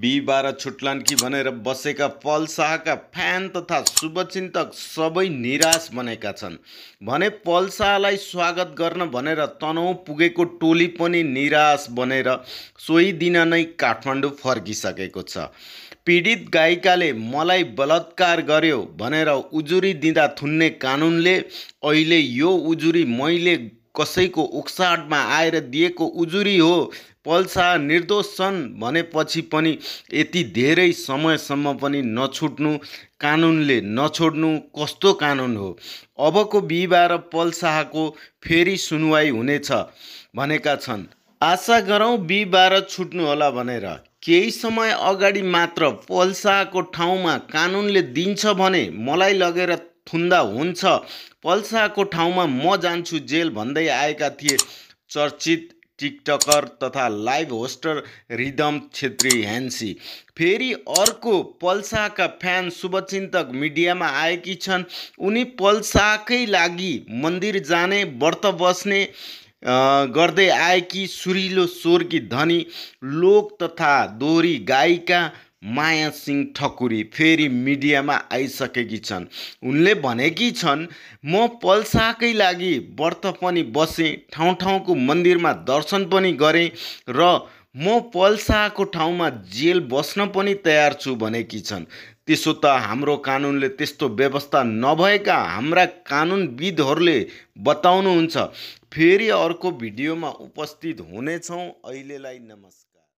बिहिबार छुट्लान् कि भनेर बसेका पल शाहका फ्यान तथा शुभचिन्तक सबै निराश बनेका छन् भने पल शाहलाई स्वागत गर्न भनेर तनहुँ पुगेको टोली पनि निराश बनेर सोही दिन नै काठमाडौँ फर्किसकेको छ पीडित गायिकाले मलाई बलात्कार गर्यो भनेर उजुरी दिँदा थुन्ने कानुनले अहिले यो उजुरी मैले कसैको उक्साटमा आएर दिएको उजुरी हो पल्सा निर्दोष छन् भनेपछि पनि यति धेरै समयसम्म पनि नछुट्नु कानुनले नछोड्नु कस्तो कानुन हो अबको बिहिबार पल्साहको फेरि सुनवाई हुनेछ भनेका छन् आशा गरौँ बिहिबार होला भनेर केही समय अगाडि मात्र पल्साको ठाउँमा कानुनले दिन्छ भने मलाई लगेर फुन्दा हुन्छ पल्साको ठाउँमा म जान्छु जेल भन्दै आएका थिए चर्चित टिकटकर तथा लाइभ होस्टर रिदम छेत्री ह्यान्सी फेरि अर्को पल्साका फ्यान शुभचिन्तक मिडियामा आएकी छन् उनी पल्साकै लागि मन्दिर जाने व्रत बस्ने गर्दै आएकी सुरिलो स्वर्गी धनी लोक तथा दोहोरी गायिका माया सिंह ठकुरी फेरि मिडियामा आइसकेकी छन् उनले भनेकी छन् म पल्साकै लागि व्रत पनि बसेँ ठाउँ ठाउँको मन्दिरमा दर्शन पनि गरेँ र म पल्साको ठाउँमा जेल बस्न पनि तयार छु भनेकी छन् त्यसो त हाम्रो कानुनले त्यस्तो व्यवस्था नभएका हाम्रा कानुनविदहरूले बताउनुहुन्छ फेरि अर्को भिडियोमा उपस्थित हुनेछौँ अहिलेलाई नमस्कार